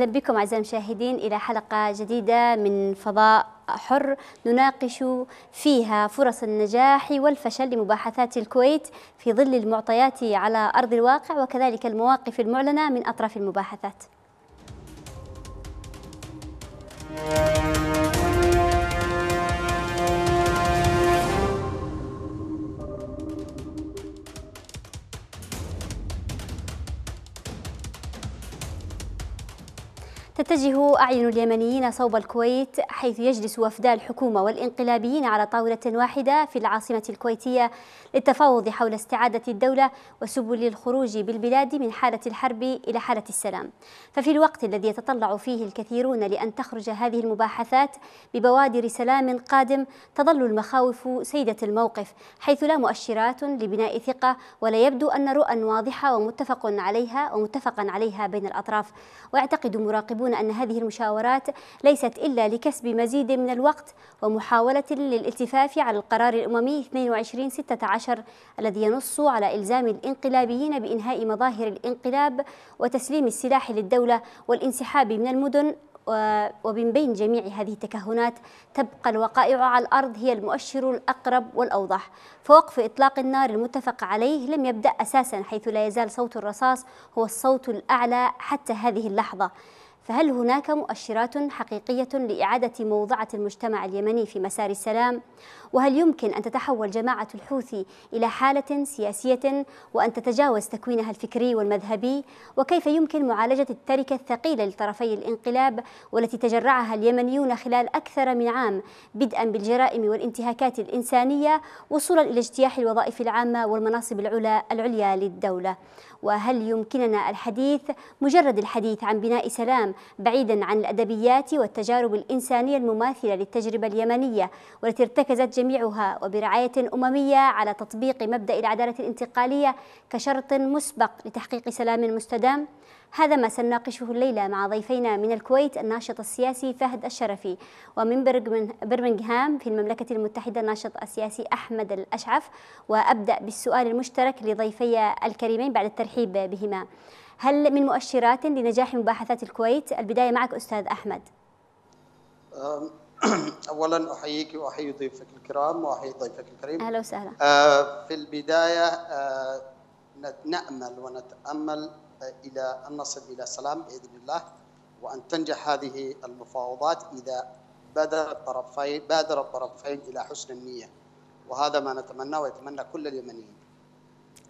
أهلا بكم أعزائي المشاهدين إلى حلقة جديدة من فضاء حر نناقش فيها فرص النجاح والفشل لمباحثات الكويت في ظل المعطيات على أرض الواقع وكذلك المواقف المعلنة من أطراف المباحثات. تتجه أعين اليمنيين صوب الكويت حيث يجلس وفدا الحكومة والإنقلابيين على طاولة واحدة في العاصمة الكويتية للتفاوض حول استعادة الدولة وسبل الخروج بالبلاد من حالة الحرب إلى حالة السلام ففي الوقت الذي يتطلع فيه الكثيرون لأن تخرج هذه المباحثات ببوادر سلام قادم تظل المخاوف سيدة الموقف حيث لا مؤشرات لبناء ثقة ولا يبدو أن رؤى واضحة ومتفق عليها ومتفقا عليها بين الأطراف ويعتقد مراقبون يعلمون أن هذه المشاورات ليست إلا لكسب مزيد من الوقت ومحاولة للالتفاف على القرار الاممي 2216 الذي ينص على إلزام الانقلابيين بإنهاء مظاهر الانقلاب وتسليم السلاح للدولة والانسحاب من المدن ومن بين جميع هذه التكهنات تبقى الوقائع على الأرض هي المؤشر الأقرب والأوضح فوقف إطلاق النار المتفق عليه لم يبدأ أساسا حيث لا يزال صوت الرصاص هو الصوت الأعلى حتى هذه اللحظة فهل هناك مؤشرات حقيقية لإعادة موضعة المجتمع اليمني في مسار السلام؟ وهل يمكن أن تتحول جماعة الحوثي إلى حالة سياسية وأن تتجاوز تكوينها الفكري والمذهبي؟ وكيف يمكن معالجة التركة الثقيلة لطرفي الانقلاب والتي تجرعها اليمنيون خلال أكثر من عام بدءا بالجرائم والانتهاكات الإنسانية وصولا إلى اجتياح الوظائف العامة والمناصب العليا للدولة؟ وهل يمكننا الحديث مجرد الحديث عن بناء سلام بعيدا عن الأدبيات والتجارب الإنسانية المماثلة للتجربة اليمنية والتي ارتكزت جميعها وبرعاية أممية على تطبيق مبدأ العدالة الانتقالية كشرط مسبق لتحقيق سلام مستدام هذا ما سنناقشه الليلة مع ضيفينا من الكويت الناشط السياسي فهد الشرفي ومن برمنغهام في المملكة المتحدة الناشط السياسي أحمد الأشعف وأبدأ بالسؤال المشترك لضيفي الكريمين بعد الترحيب بهما هل من مؤشرات لنجاح مباحثات الكويت؟ البداية معك أستاذ أحمد اولا احييك واحيي ضيفك الكرام واحيي ضيفك الكريم اهلا وسهلا آه، في البدايه آه، نامل ونتامل إلى أن نصل إلى سلام بإذن الله وأن تنجح هذه المفاوضات إذا بادر الطرفين بادر الطرفين إلى حسن النية وهذا ما نتمناه ويتمنى كل اليمنيين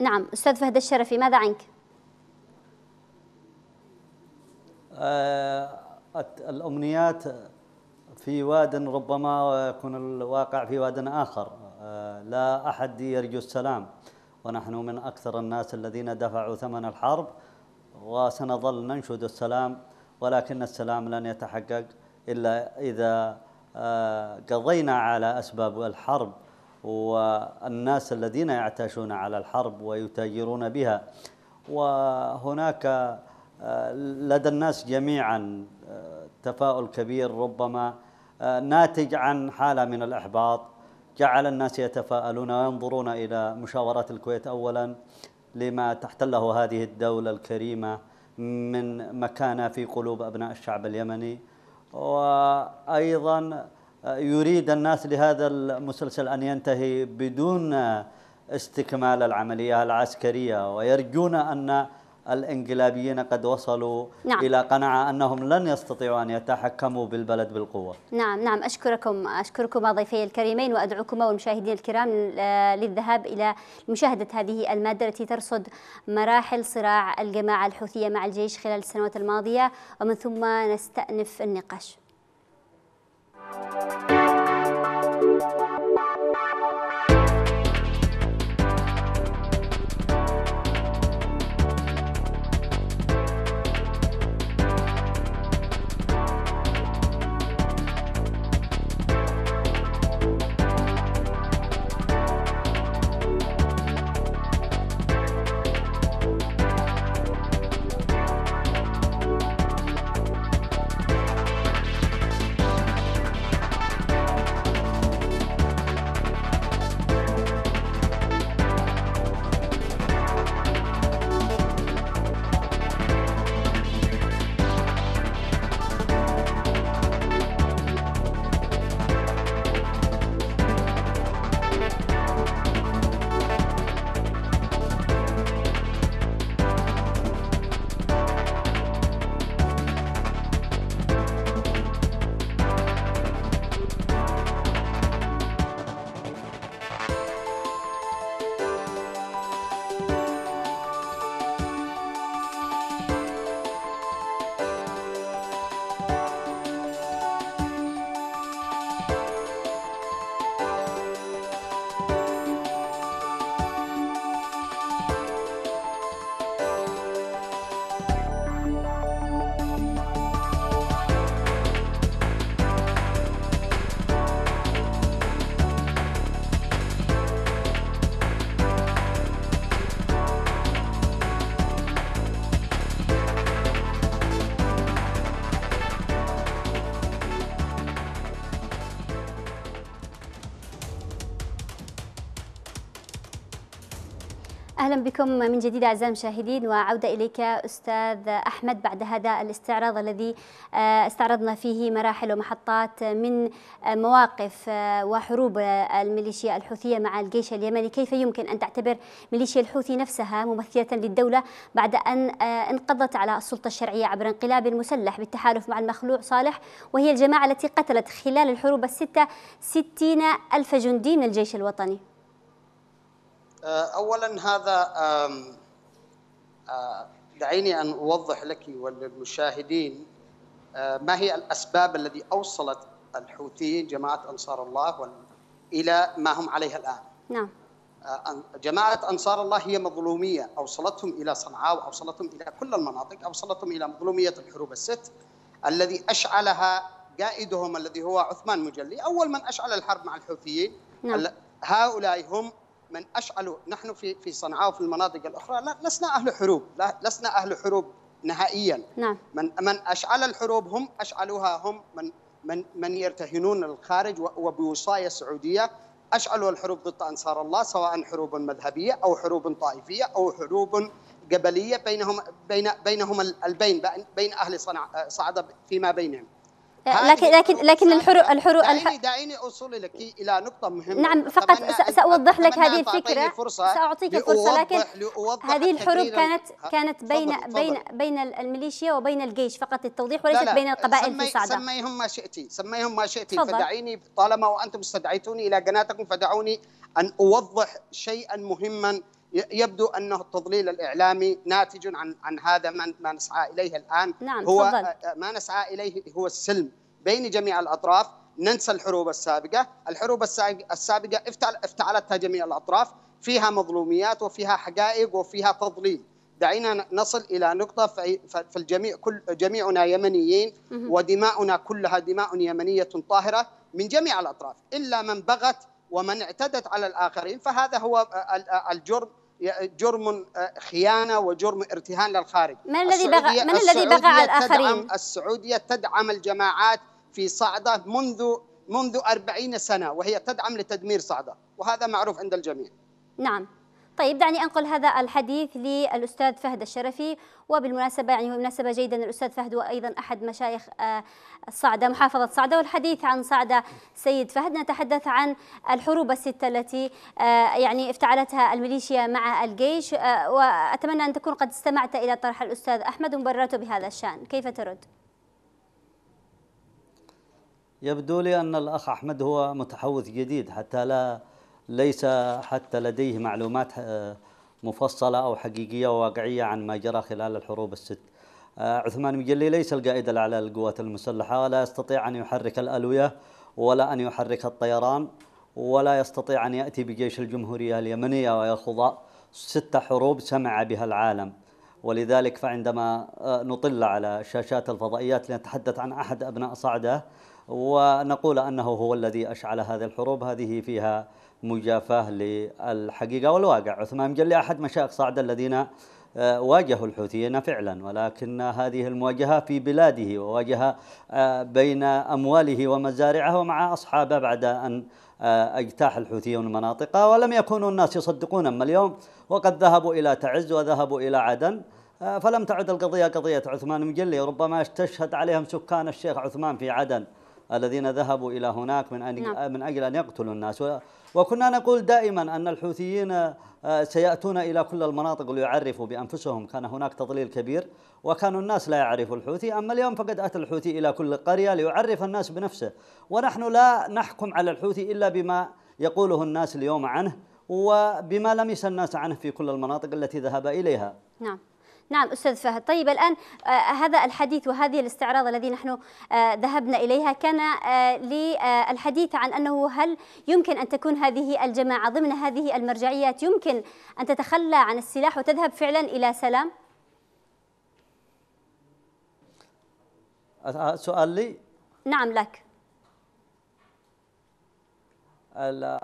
نعم أستاذ فهد الشرفي ماذا عنك؟ آه الأمنيات في واد ربما يكون الواقع في واد آخر آه لا أحد يرجو السلام ونحن من أكثر الناس الذين دفعوا ثمن الحرب وسنظل ننشد السلام ولكن السلام لن يتحقق إلا إذا آه، قضينا على أسباب الحرب والناس الذين يعتاشون على الحرب ويتاجرون بها وهناك آه، لدى الناس جميعا آه، تفاؤل كبير ربما ناتج عن حالة من الإحباط جعل الناس يتفاءلون وينظرون إلى مشاورات الكويت أولا لما تحتله هذه الدولة الكريمة من مكانة في قلوب أبناء الشعب اليمني وأيضا يريد الناس لهذا المسلسل أن ينتهي بدون استكمال العملية العسكرية ويرجون أن الانقلابيين قد وصلوا نعم. الى قناعه انهم لن يستطيعوا ان يتحكموا بالبلد بالقوه. نعم نعم اشكركم اشكركما ضيفي الكريمين وادعوكما والمشاهدين الكرام للذهاب الى مشاهده هذه الماده التي ترصد مراحل صراع الجماعه الحوثيه مع الجيش خلال السنوات الماضيه ومن ثم نستانف النقاش. Thank you. بكم من جديد أعزائي المشاهدين وعودة إليك أستاذ أحمد بعد هذا الاستعراض الذي آه، استعرضنا فيه مراحل ومحطات من آه، مواقف آه، وحروب الميليشيا الحوثية مع الجيش اليمني كيف يمكن أن تعتبر ميليشيا الحوثي نفسها ممثلة للدولة بعد أن انقضت على السلطة الشرعية عبر انقلاب مسلح بالتحالف مع المخلوع صالح وهي الجماعة التي قتلت خلال الحروب الستة ستين ألف جندي من الجيش الوطني آه، اولا هذا آه، دعيني ان اوضح لك وللمشاهدين آه، ما هي الاسباب التي اوصلت الحوثيين جماعه انصار الله الى ما هم عليه الان. نعم. جماعه انصار الله هي مظلوميه اوصلتهم الى صنعاء واوصلتهم الى كل المناطق، اوصلتهم الى مظلوميه الحروب الست الذي اشعلها قائدهم الذي هو عثمان مجلي، اول من اشعل الحرب مع الحوثيين نعم. هؤلاء هم من أشعلوا نحن في في صنعاء وفي المناطق الأخرى لا لسنا أهل حروب لا لسنا أهل حروب نهائيا نعم. من من أشعل الحروب هم أشعلوها هم من من من يرتهنون الخارج وبوصايا سعودية أشعلوا الحروب ضد أنصار الله سواء حروب مذهبية أو حروب طائفية أو حروب جبلية بينهم بين بينهم البين بين أهل صنعاء صعدة فيما بينهم لكن لكن لكن الحروق الحروق دعيني دعيني اوصل لك الى نقطه مهمه نعم فقط ساوضح لك هذه الفكره ساعطيك فرصه لكن هذه الحروب كانت كانت بين بين بين الميليشيا وبين الجيش فقط التوضيح وليست بين القبائل في صعدة سميهم ما شئتي سميهم ما شئتي فدعيني طالما وانتم استدعيتوني الى قناتكم فدعوني ان اوضح شيئا مهما يبدو انه التضليل الاعلامي ناتج عن عن هذا ما نسعى اليه الان نعم هو فضل. ما نسعى اليه هو السلم بين جميع الأطراف ننسى الحروب السابقة الحروب السابقة افتعلتها جميع الأطراف فيها مظلوميات وفيها حقائق وفيها تضليل دعينا نصل الى نقطه فالجميع كل جميعنا يمنيين ودماؤنا كلها دماء يمنيه طاهره من جميع الاطراف الا من بغت ومن اعتدت على الاخرين فهذا هو الجرم جرم آه، خيانه وجرم ارتهان للخارج من الذي بغى من الذي بغى على الاخرين السعوديه تدعم الجماعات في صعدة منذ منذ أربعين سنة وهي تدعم لتدمير صعدة وهذا معروف عند الجميع نعم طيب دعني أنقل هذا الحديث للأستاذ فهد الشرفي وبالمناسبة يعني هو مناسبة جيدا الأستاذ فهد وأيضا أحد مشايخ آه، صعدة محافظة صعدة والحديث عن صعدة سيد فهد نتحدث عن الحروب الستة التي آه، يعني افتعلتها الميليشيا مع الجيش آه، وأتمنى أن تكون قد استمعت إلى طرح الأستاذ أحمد ومبررته بهذا الشأن كيف ترد؟ يبدو لي أن الأخ أحمد هو متحوث جديد حتى لا ليس حتى لديه معلومات آه، مفصلة أو حقيقية وواقعية عن ما جرى خلال الحروب الست آه، عثمان مجلي ليس القائد الأعلى للقوات المسلحة ولا يستطيع أن يحرك الألوية ولا أن يحرك الطيران ولا يستطيع أن يأتي بجيش الجمهورية اليمنية ويخوض ست حروب سمع بها العالم ولذلك فعندما آه، نطل على الشاشات الفضائيات لنتحدث عن أحد أبناء صعده ونقول أنه هو الذي أشعل هذه الحروب هذه فيها مجافاة للحقيقة والواقع عثمان مجلي أحد مشايخ صعد الذين آه، واجهوا الحوثيين فعلا ولكن هذه المواجهة في بلاده وواجهة آه، بين أمواله ومزارعه ومع أصحابه بعد أن آه، اجتاح الحوثيون المناطق ولم يكونوا الناس يصدقون اما اليوم وقد ذهبوا الى تعز وذهبوا الى عدن فلم تعد القضيه قضيه عثمان مجلي ربما استشهد عليهم سكان الشيخ عثمان في عدن الذين ذهبوا إلى هناك من أن نعم. من أجل أن يقتلوا الناس وكنا نقول دائما أن الحوثيين آه، سيأتون إلى كل المناطق ليعرفوا بأنفسهم كان هناك تضليل كبير وكانوا الناس لا يعرفوا الحوثي أما اليوم فقد أتى الحوثي إلى كل قرية ليعرف الناس بنفسه ونحن لا نحكم على الحوثي إلا بما يقوله الناس اليوم عنه وبما لمس الناس عنه في كل المناطق التي ذهب إليها نعم نعم أستاذ فهد طيب الآن آه، هذا الحديث وهذه الاستعراض الذي نحن آه، ذهبنا إليها كان آه، للحديث عن أنه هل يمكن أن تكون هذه الجماعة ضمن هذه المرجعيات يمكن أن تتخلى عن السلاح وتذهب فعلا إلى سلام سؤال لي نعم لك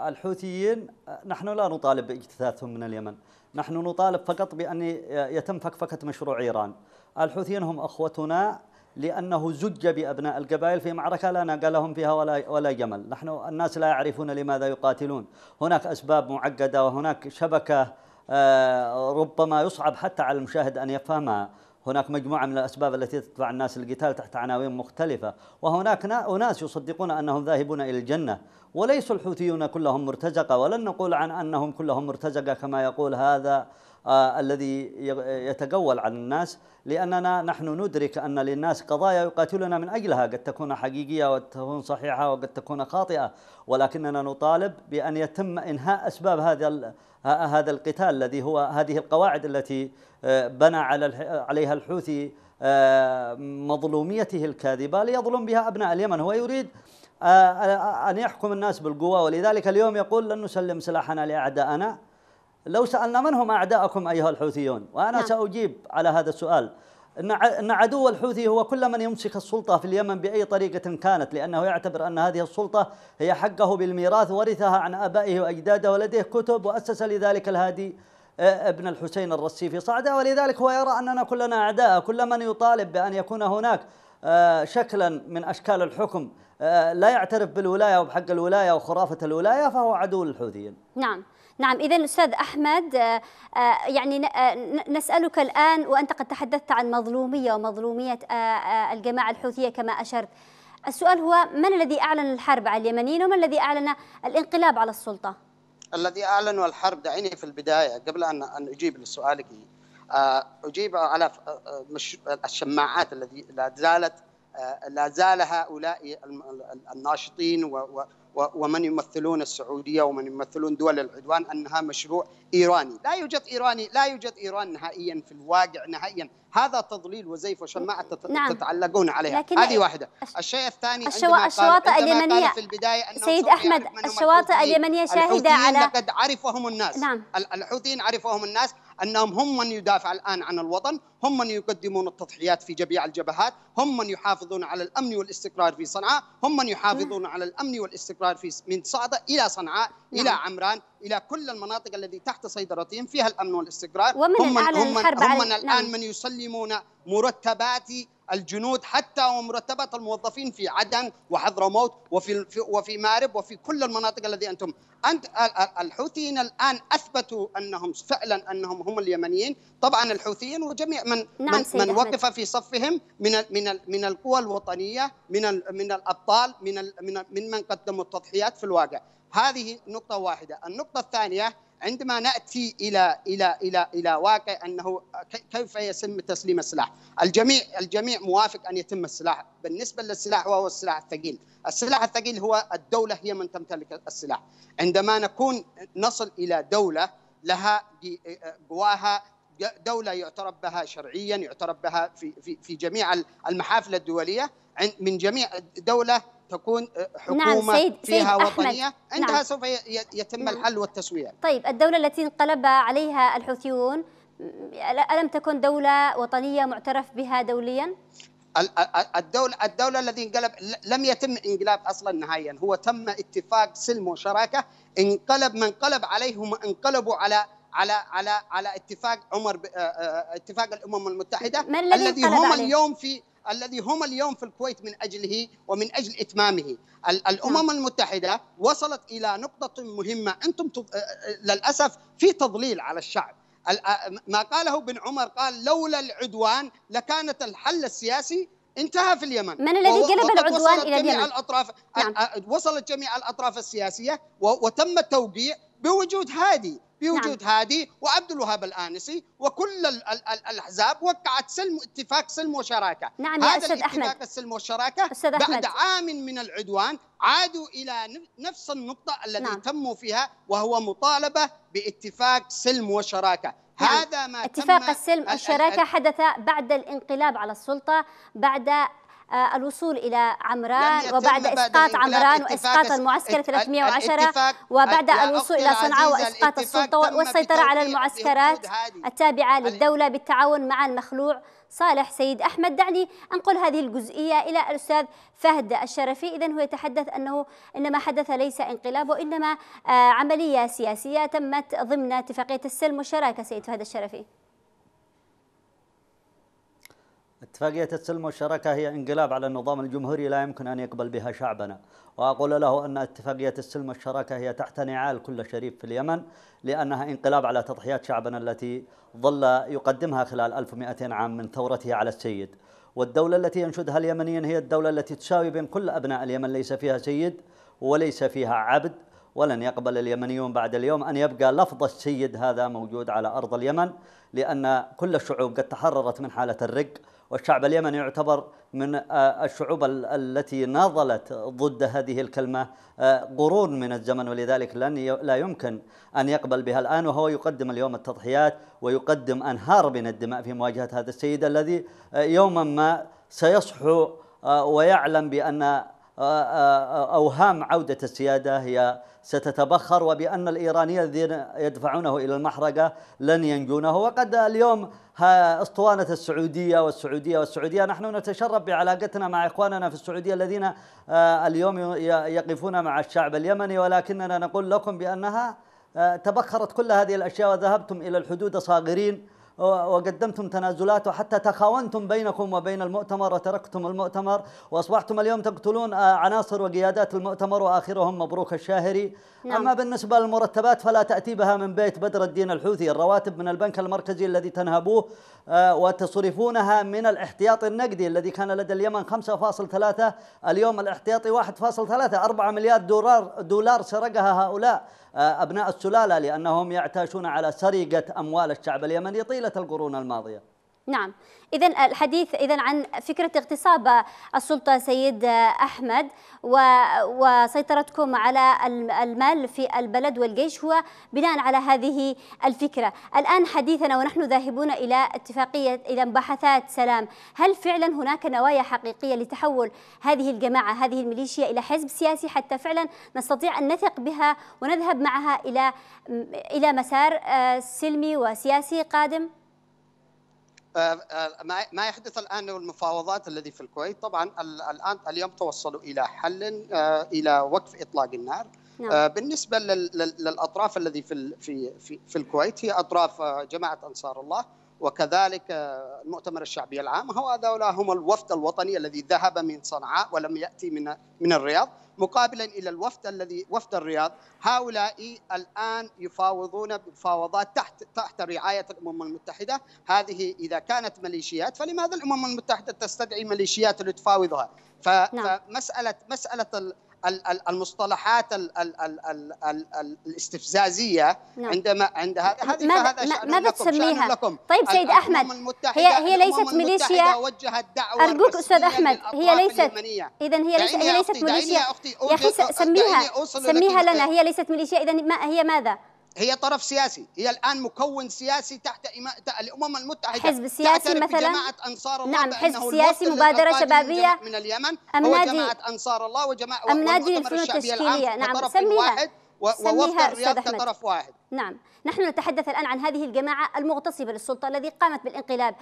الحوثيين نحن لا نطالب باجتثاثهم من اليمن نحن نطالب فقط بأن يتم فكفكة مشروع إيران الحوثيين هم أخوتنا لأنه زج بأبناء القبائل في معركة لا ناقة لهم فيها ولا ولا جمل، نحن الناس لا يعرفون لماذا يقاتلون، هناك أسباب معقدة وهناك شبكة آه، ربما يصعب حتى على المشاهد أن يفهمها، هناك مجموعة من الأسباب التي تدفع الناس للقتال تحت عناوين مختلفة وهناك أناس يصدقون أنهم ذاهبون إلى الجنة وليس الحوثيون كلهم مرتزقة ولن نقول عن أنهم كلهم مرتزقة كما يقول هذا آه، الذي يتقول عن الناس لأننا نحن ندرك أن للناس قضايا يقاتلنا من أجلها قد تكون حقيقية وقد تكون صحيحة وقد تكون خاطئة ولكننا نطالب بأن يتم إنهاء أسباب هذا هذا القتال الذي هو هذه القواعد التي آه، بنى على عليها الحوثي آه، مظلوميته الكاذبة ليظلم بها أبناء اليمن هو يريد آه، آه، أن يحكم الناس بالقوة ولذلك اليوم يقول لن نسلم سلاحنا لأعداءنا لو سألنا من هم أعداءكم أيها الحوثيون وأنا نعم. سأجيب على هذا السؤال أن عدو الحوثي هو كل من يمسك السلطة في اليمن بأي طريقة كانت لأنه يعتبر أن هذه السلطة هي حقه بالميراث ورثها عن أبائه وأجداده ولديه كتب وأسس لذلك الهادي آه، ابن الحسين الرسي في صعده ولذلك هو يرى أننا كلنا أعداء كل من يطالب بأن يكون هناك شكلا من أشكال الحكم آه، لا يعترف بالولايه وبحق الولايه وخرافه الولايه فهو عدو للحوثيين. نعم. نعم إذا أستاذ أحمد آه، آه، يعني نسألك الآن وأنت قد تحدثت عن مظلومية ومظلومية الجماعة الحوثية كما أشرت السؤال هو من الذي أعلن الحرب على اليمنيين ومن الذي أعلن الانقلاب على السلطة؟ الذي أعلن الحرب دعيني في البداية قبل أن أن أجيب لسؤالك أجيب على الشماعات التي لا زالت آه، لا زال هؤلاء الناشطين ومن يمثلون السعوديه ومن يمثلون دول العدوان انها مشروع ايراني، لا يوجد ايراني لا يوجد ايران نهائيا في الواقع نهائيا، هذا تضليل وزيف وشماعه نعم. تتعلقون عليها، هذه واحده، الشيء الثاني عندما الشواطئ اليمنيه في البدايه أنه سيد احمد الشواطئ اليمنيه شاهده على لقد عرفهم الناس نعم الحوثيين عرفهم الناس انهم هم من يدافع الان عن الوطن هم من يقدمون التضحيات في جميع الجبهات هم من يحافظون على الأمن والاستقرار في صنعاء هم من يحافظون على الأمن والاستقرار في من صعدة إلى صنعاء نعم. إلى عمران إلى كل المناطق التي تحت سيطرتهم فيها الأمن والاستقرار ومن هم من, هم, من, هم من الآن نعم. من يسلمون مرتبات الجنود حتى ومرتبات الموظفين في عدن وحضرموت وفي وفي مارب وفي كل المناطق التي انتم انت الحوثيين الان اثبتوا انهم فعلا انهم هم اليمنيين طبعا الحوثيين وجميع من نعم من, من وقف في صفهم من من من القوى الوطنيه من من الابطال من من من من قدموا التضحيات في الواقع هذه نقطه واحده النقطه الثانيه عندما ناتي الى الى الى الى واقع انه كيف يتم تسليم السلاح؟ الجميع الجميع موافق ان يتم السلاح، بالنسبه للسلاح وهو السلاح الثقيل، السلاح الثقيل هو الدوله هي من تمتلك السلاح، عندما نكون نصل الى دوله لها قواها دوله يعترف بها شرعيا يعترف بها في في في جميع المحافل الدوليه من جميع دوله تكون آه، نعم، حكومه نعم سيد فيها سيد وطنيه أحمد عندها نعم سوف يتم نعم الحل والتسويه طيب الدوله التي انقلب عليها الحوثيون الم تكن دوله وطنيه معترف بها دوليا الدولة الدولة الذي انقلب لم يتم انقلاب اصلا نهائيا هو تم اتفاق سلم وشراكه انقلب من انقلب عليهم انقلبوا على على على على اتفاق عمر آه، آه، آه، اتفاق الامم المتحده الذي هم عليه؟ اليوم في الذي هم اليوم في الكويت من اجله ومن اجل اتمامه الامم نعم. المتحده وصلت الى نقطه مهمه انتم للاسف في تضليل على الشعب ما قاله بن عمر قال لولا العدوان لكانت الحل السياسي انتهى في اليمن من الذي جلب العدوان الى اليمن الاطراف نعم. وصلت جميع الاطراف السياسيه وتم التوقيع بوجود هادي بوجود نعم. هادي وعبد الوهاب الانسي وكل الاحزاب وقعت سلم اتفاق سلم وشراكه نعم يا هذا استاذ الاتفاق احمد السلم والشراكه أستاذ بعد أحمد. عام من العدوان عادوا الى نفس النقطه التي نعم. تموا فيها وهو مطالبه باتفاق سلم وشراكه نعم. هذا ما اتفاق تم السلم الشراكة حدث بعد الانقلاب على السلطة بعد آه، الوصول إلى عمران وبعد إسقاط عمران وإسقاط المعسكر 310 وبعد الوصول إلى صنعاء وإسقاط السلطة والسيطرة على المعسكرات التابعة للدولة بالتعاون مع المخلوع صالح سيد أحمد دعني أنقل هذه الجزئية إلى الأستاذ فهد الشرفي إذا هو يتحدث أنه إنما حدث ليس انقلاب وإنما آه، عملية سياسية تمت ضمن اتفاقية السلم والشراكة سيد فهد الشرفي اتفاقية السلم والشراكة هي انقلاب على النظام الجمهوري لا يمكن أن يقبل بها شعبنا وأقول له أن اتفاقية السلم والشراكة هي تحت نعال كل شريف في اليمن لأنها انقلاب على تضحيات شعبنا التي ظل يقدمها خلال 1200 عام من ثورته على السيد والدولة التي ينشدها اليمنيين هي الدولة التي تساوي بين كل أبناء اليمن ليس فيها سيد وليس فيها عبد ولن يقبل اليمنيون بعد اليوم أن يبقى لفظ السيد هذا موجود على أرض اليمن لأن كل الشعوب قد تحررت من حالة الرق والشعب اليمني يعتبر من آه، الشعوب التي ناضلت ضد هذه الكلمة آه، قرون من الزمن ولذلك لن لا يمكن أن يقبل بها الآن وهو يقدم اليوم التضحيات ويقدم أنهار من الدماء في مواجهة هذا السيد الذي آه، يوما ما سيصحو ويعلم بأن آه، آه، آه، أوهام عودة السيادة هي ستتبخر وبأن الإيرانيين الذين يدفعونه إلى المحرقة لن ينجونه وقد اليوم اسطوانة السعودية والسعودية والسعودية نحن نتشرف بعلاقتنا مع إخواننا في السعودية الذين اليوم يقفون مع الشعب اليمني ولكننا نقول لكم بأنها تبخرت كل هذه الأشياء وذهبتم إلى الحدود صاغرين وقدمتم تنازلات وحتى تخاونتم بينكم وبين المؤتمر وتركتم المؤتمر وأصبحتم اليوم تقتلون آه، عناصر وقيادات المؤتمر وآخرهم مبروك الشاهري نعم. أما بالنسبة للمرتبات فلا تأتي بها من بيت بدر الدين الحوثي الرواتب من البنك المركزي الذي تنهبوه آه، وتصرفونها من الاحتياط النقدي الذي كان لدى اليمن 5.3 اليوم الاحتياطي 1.3 4 مليار دولار دولار سرقها هؤلاء آه، أبناء السلالة لأنهم يعتاشون على سرقة أموال الشعب اليمني طيلة القرون الماضية نعم إذا الحديث إذا عن فكرة اغتصاب السلطة سيد أحمد وسيطرتكم على المال في البلد والجيش هو بناء على هذه الفكرة الآن حديثنا ونحن ذاهبون إلى اتفاقية إلى مباحثات سلام هل فعلا هناك نوايا حقيقية لتحول هذه الجماعة هذه الميليشيا إلى حزب سياسي حتى فعلا نستطيع أن نثق بها ونذهب معها إلى إلى مسار آه، سلمي وسياسي قادم؟ آه، آه، ما يحدث الان المفاوضات الذي في الكويت طبعا الان اليوم توصلوا الى حل آه، الى وقف اطلاق النار نعم. بالنسبه للاطراف الذي في في في الكويت هي اطراف جماعه انصار الله وكذلك المؤتمر الشعبي العام هؤلاء هم الوفد الوطني الذي ذهب من صنعاء ولم ياتي من من الرياض مقابلا الى الوفد الذي وفد الرياض هؤلاء الان يفاوضون بمفاوضات تحت تحت رعايه الامم المتحده هذه اذا كانت ميليشيات فلماذا الامم المتحده تستدعي ميليشيات لتفاوضها نعم. فمساله مساله المصطلحات ال ال ال ال الـ الـ الاستفزازيه نعم. عندما عند هذه ماذا ماذا تسميها؟ لكم. طيب سيد احمد هي هي ليست ميليشيا ارجوك استاذ احمد هي ليست اذا هي ليست هي ليست ميليشيا يا اخي سميها سميها لنا هي ليست ميليشيا اذا هي ماذا؟ هي طرف سياسي هي الان مكون سياسي تحت إما... الامم المتحده حزب سياسي مثلا جماعه انصار الله نعم حزب سياسي مبادره شبابيه من, اليمن أم هو نادي جماعه انصار الله وجماعه أم نادي الفنون التشكيليه نعم سميها ووفق الرياض كطرف واحد نعم نحن نتحدث الآن عن هذه الجماعة المغتصبة للسلطة الذي قامت بالانقلاب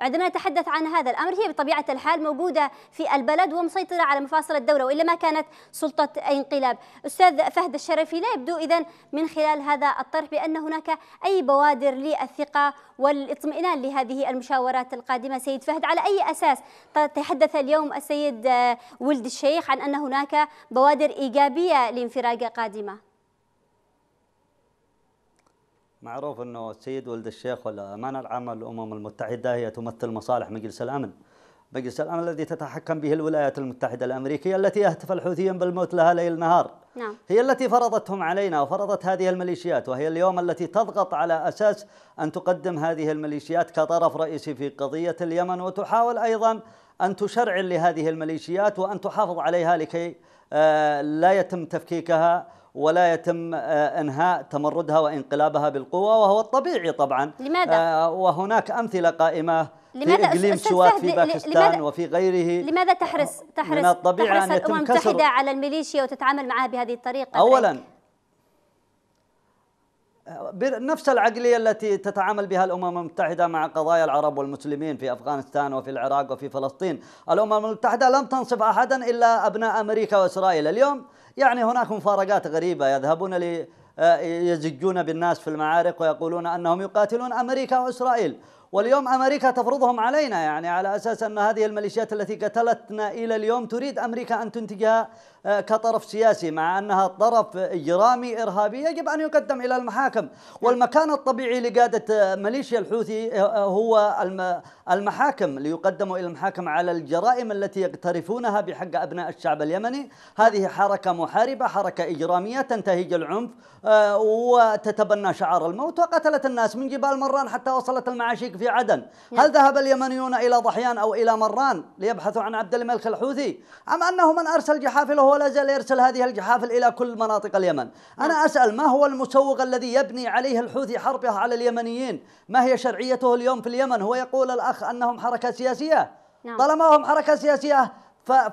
عندما نتحدث عن هذا الأمر هي بطبيعة الحال موجودة في البلد ومسيطرة على مفاصل الدولة وإلا ما كانت سلطة انقلاب أستاذ فهد الشرفي لا يبدو إذا من خلال هذا الطرح بأن هناك أي بوادر للثقة والاطمئنان لهذه المشاورات القادمة سيد فهد على أي أساس تحدث اليوم السيد آه، ولد الشيخ عن أن هناك بوادر إيجابية لانفراجة قادمة معروف انه السيد ولد الشيخ والامانه العامه للامم المتحده هي تمثل مصالح مجلس الامن. مجلس الامن الذي تتحكم به الولايات المتحده الامريكيه التي يهتف الحوثيين بالموت لها ليل نهار. نعم. هي التي فرضتهم علينا وفرضت هذه الميليشيات وهي اليوم التي تضغط على اساس ان تقدم هذه الميليشيات كطرف رئيسي في قضيه اليمن وتحاول ايضا ان تشرع لهذه الميليشيات وان تحافظ عليها لكي آه، لا يتم تفكيكها ولا يتم آه، انهاء تمردها وانقلابها بالقوه وهو الطبيعي طبعا لماذا آه، وهناك امثله قائمه لماذا في اقليم سوات في باكستان وفي غيره لماذا تحرص آه، تحرص من الطبيعه تحرص الامم المتحده على الميليشيا وتتعامل معها بهذه الطريقه اولا طيب. نفس العقلية التي تتعامل بها الأمم المتحدة مع قضايا العرب والمسلمين في أفغانستان وفي العراق وفي فلسطين الأمم المتحدة لم تنصف أحدا إلا أبناء أمريكا وإسرائيل اليوم يعني هناك مفارقات غريبة يذهبون لي آه، يزجون بالناس في المعارك ويقولون أنهم يقاتلون أمريكا وإسرائيل واليوم أمريكا تفرضهم علينا يعني على أساس أن هذه الميليشيات التي قتلتنا إلى اليوم تريد أمريكا أن تنتجها آه، كطرف سياسي مع أنها طرف إجرامي إرهابي يجب أن يقدم إلى المحاكم نعم. والمكان الطبيعي لقادة آه، ميليشيا الحوثي آه، هو المحاكم ليقدموا إلى المحاكم على الجرائم التي يقترفونها بحق أبناء الشعب اليمني هذه حركة محاربة حركة إجرامية تنتهج العنف وتتبنى شعار الموت وقتلت الناس من جبال مران حتى وصلت المعاشيق في عدن نعم. هل ذهب اليمنيون إلى ضحيان أو إلى مران ليبحثوا عن عبد الملك الحوثي أم أنه من أرسل جحافله ولا زال يرسل هذه الجحافل إلى كل مناطق اليمن أنا نعم. أسأل ما هو المسوغ الذي يبني عليه الحوثي حربه على اليمنيين ما هي شرعيته اليوم في اليمن هو يقول الأخ أنهم حركة سياسية نعم. طالما هم حركة سياسية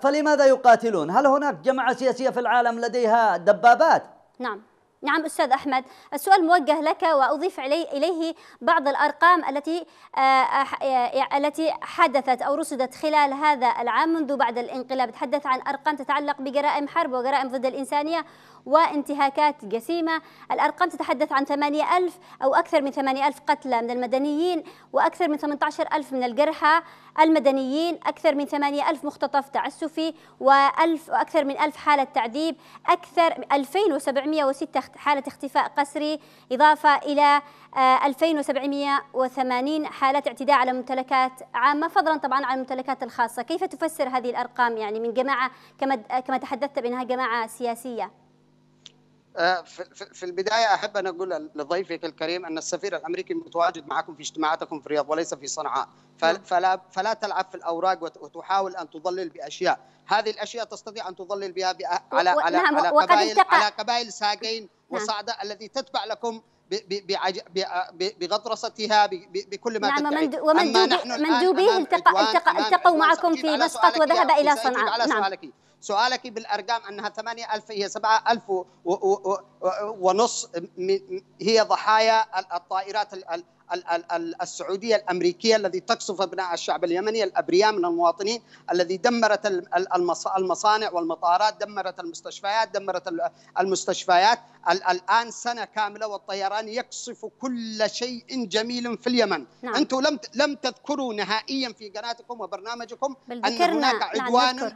فلماذا يقاتلون هل هناك جماعة سياسية في العالم لديها دبابات نعم نعم أستاذ أحمد السؤال موجه لك وأضيف علي إليه بعض الأرقام التي آه، آه، التي حدثت أو رصدت خلال هذا العام منذ بعد الانقلاب تحدث عن أرقام تتعلق بجرائم حرب وجرائم ضد الإنسانية وانتهاكات جسيمة الأرقام تتحدث عن 8000 أو أكثر من 8000 قتلى من المدنيين وأكثر من 18000 من الجرحى المدنيين أكثر من 8000 مختطف تعسفي و1000 وأكثر من 1000 حالة تعذيب أكثر 2706 حالة اختفاء قسري إضافة إلى 2780 آه، حالة اعتداء على ممتلكات عامة فضلا طبعا على الممتلكات الخاصة كيف تفسر هذه الأرقام يعني من جماعة كما كما تحدثت بأنها جماعة سياسية آه، في البداية أحب أن أقول لضيفك الكريم أن السفير الأمريكي متواجد معكم في اجتماعاتكم في الرياض وليس في صنعاء فلا, نعم. فلا تلعب في الأوراق وتحاول أن تضلل بأشياء هذه الأشياء تستطيع أن تضلل بها على على نعم، على قبائل على قبائل ساقين نعم. وصعدة التي تتبع لكم بغطرستها بكل ما نعم تدعي ومندوبيه مندوبيه التقى التقى التقوا معكم في مسقط وذهب إلى صنعاء على نعم. سؤالك سؤالك بالأرقام أنها 8000 هي 7000 ونص هي ضحايا الطائرات السعودية الأمريكية الذي تقصف أبناء الشعب اليمني الأبرياء من المواطنين الذي دمرت المصانع والمطارات دمرت المستشفيات دمرت المستشفيات الآن سنة كاملة والطيران يقصف كل شيء جميل في اليمن نعم. أنتم لم لم تذكروا نهائيا في قناتكم وبرنامجكم أن هناك عدوان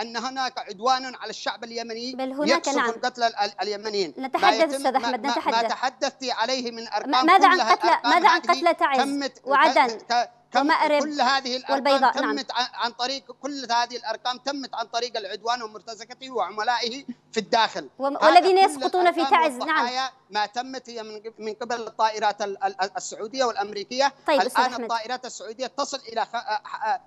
أن هناك عدوان على الشعب اليمني بل هناك نعم. قتل اليمنيين نتحدث أستاذ أحمد نتحدث ما تحدثتي عليه من أرقام ماذا عن قتل هذا عن قتلى تعز وعدن والمأرب كل هذه الأرقام والبيضاء نعم. تمت نعم. عن طريق كل هذه الأرقام تمت عن طريق العدوان ومرتزقته وعملائه في الداخل والذين يسقطون في تعز نعم ما تمت هي من قبل الطائرات السعودية والأمريكية طيب الآن أحمد. الطائرات السعودية تصل إلى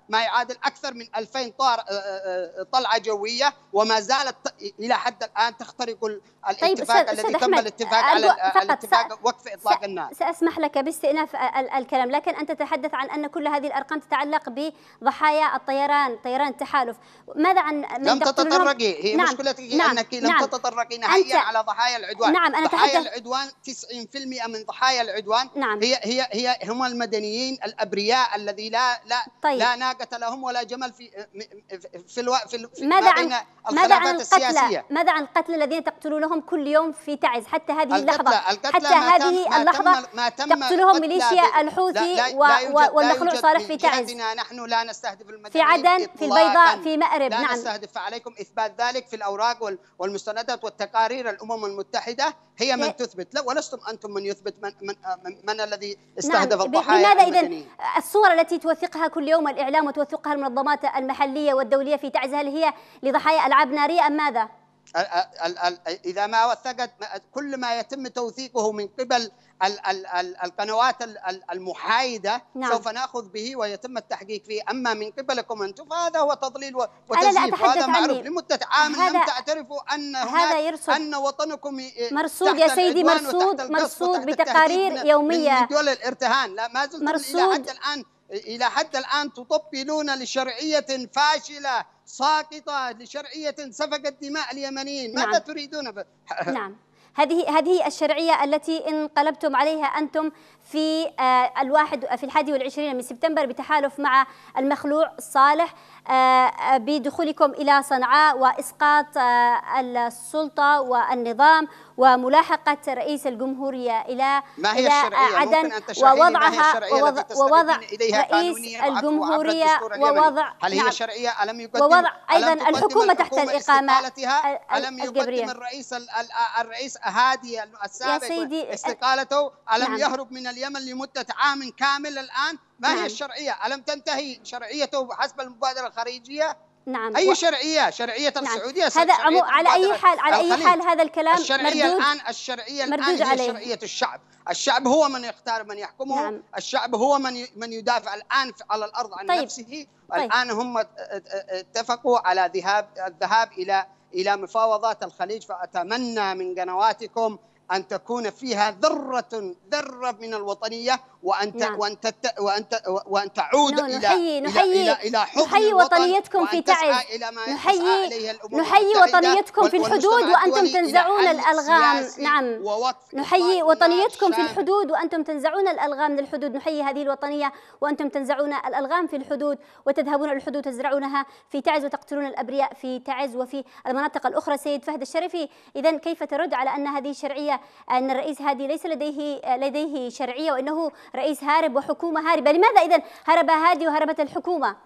ما يعادل أكثر من 2000 طلعة جوية وما زالت إلى حد الآن تخترق طيب، الاتفاق طيب الذي تم الاتفاق على الاتفاق وقف إطلاق النار سأسمح لك باستئناف الكلام لكن أنت تتحدث عن أن كل هذه الأرقام تتعلق بضحايا الطيران طيران التحالف ماذا عن من لم تتطرقي هي نعم مشكلتك نعم أنك نعم. لم تتطرقي نهائيا على ضحايا العدوان نعم أنا ضحايا تحدث العدوان 90% من ضحايا العدوان نعم هي هي هي هم المدنيين الأبرياء الذي لا لا طيب لا ناقة لهم ولا جمل في في الو... في, الو... في ماذا عن ماذا عن القتلى ماذا عن القتلى الذين تقتلونهم كل يوم في تعز حتى هذه اللحظة القتلى حتى هذه اللحظة ما تم تقتلهم ميليشيا الحوثي والنخبة يدخلون صالح في تعز نحن لا نستهدف في عدن في البيضاء في مأرب لا نعم. نستهدف عليكم إثبات ذلك في الأوراق والمستندات والتقارير الأمم المتحدة هي من تثبت لا ولستم أنتم من يثبت من, من, من الذي نعم. استهدف نعم. الضحايا لماذا إذا الصور التي توثقها كل يوم الإعلام وتوثقها المنظمات المحلية والدولية في تعز هل هي لضحايا ألعاب نارية أم ماذا؟ اذا ما وثقت كل ما يتم توثيقه من قبل القنوات المحايده نعم. سوف ناخذ به ويتم التحقيق فيه اما من قبلكم انتم فهذا هو تضليل وتزييف وهذا معروف لمده عام لم تعترفوا ان هذا يرصد ان وطنكم مرصود يا سيدي مرصود مرصود بتقارير يوميه من دول الارتهان لا ما زلت الى حد الان إلى حد الآن تطبلون لشرعية فاشلة ساقطة لشرعية سفكت دماء اليمنيين ماذا نعم. تريدون؟ نعم هذه هذه الشرعية التي انقلبتم عليها أنتم في آه، الواحد آه، في الحادي والعشرين من سبتمبر بتحالف مع المخلوع صالح آه، بدخولكم إلى صنعاء وإسقاط السلطة والنظام وملاحقة رئيس الجمهورية إلى ما هي الشرعية عدن ووضعها ووضع, رئيس الجمهورية ووضع هل هي نعم. شرعية ألم يقدم ووضع أيضا ألم الحكومة تحت الإقامة ألم يقدم الرئيس الرئيس هادي السابق استقالته ألم نعم. يهرب من اليمن لمدة عام كامل الآن ما نعم. هي الشرعية ألم تنتهي شرعيته حسب المبادرة الخارجية نعم اي و... شرعيه شرعيه نعم. السعوديه هذا عمو... على اي حال على اي حال هذا الكلام الشرعيه مردود الان الشرعيه الان هي عليه. شرعيه الشعب الشعب هو من يختار من يحكمه نعم. الشعب هو من ي... من يدافع الان على الارض عن طيب. نفسه طيب. الان هم اتفقوا على ذهاب الذهاب الى الى مفاوضات الخليج فاتمنى من قنواتكم ان تكون فيها ذره ذره من الوطنيه وان نعم. وان وان وان تعود نعم. نحيي الى نحيي الى الى حب نحيي وطنيتكم في تعز نعم. نحيي نحيي وطنيتكم في الحدود وانتم تنزعون الالغام نعم نحيي وطنيتكم في الحدود وانتم تنزعون الالغام للحدود نحيي هذه الوطنيه وانتم تنزعون الالغام في الحدود وتذهبون الحدود تزرعونها في تعز وتقتلون الابرياء في تعز وفي المناطق الاخرى سيد فهد الشريفي اذا كيف ترد على ان هذه الشرعيه أن الرئيس هادي ليس لديه لديه شرعية وأنه رئيس هارب وحكومة هاربة لماذا إذا هرب هادي وهربت الحكومة